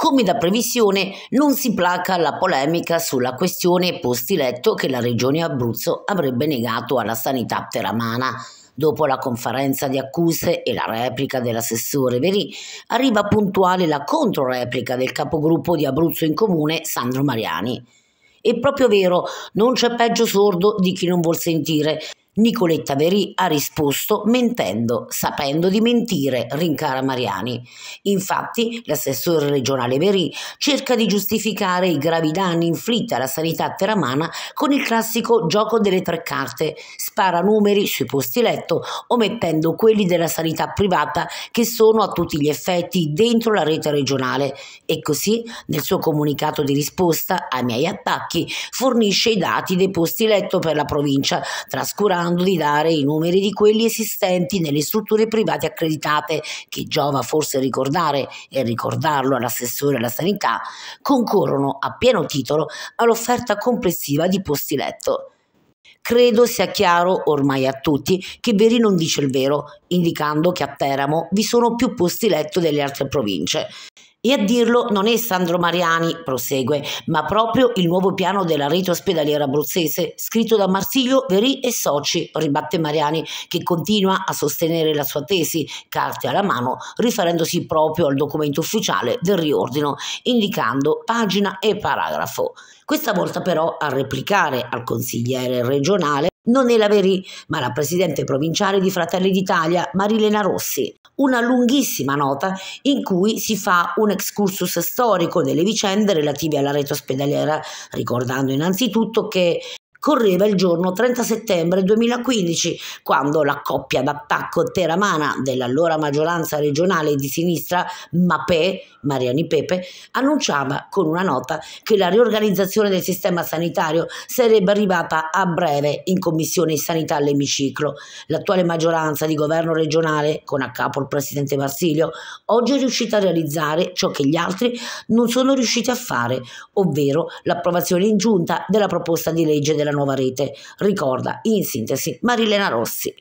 Come da previsione, non si placa la polemica sulla questione posti letto che la Regione Abruzzo avrebbe negato alla sanità teramana. Dopo la conferenza di accuse e la replica dell'assessore Verì, arriva puntuale la controreplica del capogruppo di Abruzzo in Comune, Sandro Mariani. È proprio vero, non c'è peggio sordo di chi non vuol sentire. Nicoletta Verì ha risposto mentendo, sapendo di mentire, rincara Mariani. Infatti l'assessore regionale Verì cerca di giustificare i gravi danni inflitti alla sanità teramana con il classico gioco delle tre carte, spara numeri sui posti letto, omettendo quelli della sanità privata che sono a tutti gli effetti dentro la rete regionale e così nel suo comunicato di risposta ai miei attacchi fornisce i dati dei posti letto per la provincia, trascurando cercando di dare i numeri di quelli esistenti nelle strutture private accreditate, che giova forse ricordare e ricordarlo all'assessore alla sanità, concorrono a pieno titolo all'offerta complessiva di posti letto. Credo sia chiaro ormai a tutti che Veri non dice il vero, indicando che a Teramo vi sono più posti letto delle altre province. E a dirlo non è Sandro Mariani, prosegue, ma proprio il nuovo piano della rete ospedaliera abruzzese, scritto da Marsiglio, Verì e Soci, ribatte Mariani, che continua a sostenere la sua tesi, carte alla mano, riferendosi proprio al documento ufficiale del riordino, indicando pagina e paragrafo. Questa volta però a replicare al consigliere regionale non è la Verì, ma la presidente provinciale di Fratelli d'Italia, Marilena Rossi. Una lunghissima nota in cui si fa un excursus storico delle vicende relative alla rete ospedaliera, ricordando innanzitutto che Correva il giorno 30 settembre 2015, quando la coppia d'attacco teramana dell'allora maggioranza regionale di sinistra, MAPE, Mariani Pepe, annunciava con una nota che la riorganizzazione del sistema sanitario sarebbe arrivata a breve in Commissione Sanità all'emiciclo. L'attuale maggioranza di governo regionale, con a capo il presidente Marsilio, oggi è riuscita a realizzare ciò che gli altri non sono riusciti a fare, ovvero l'approvazione in giunta della proposta di legge della della nuova rete. Ricorda, in sintesi, Marilena Rossi.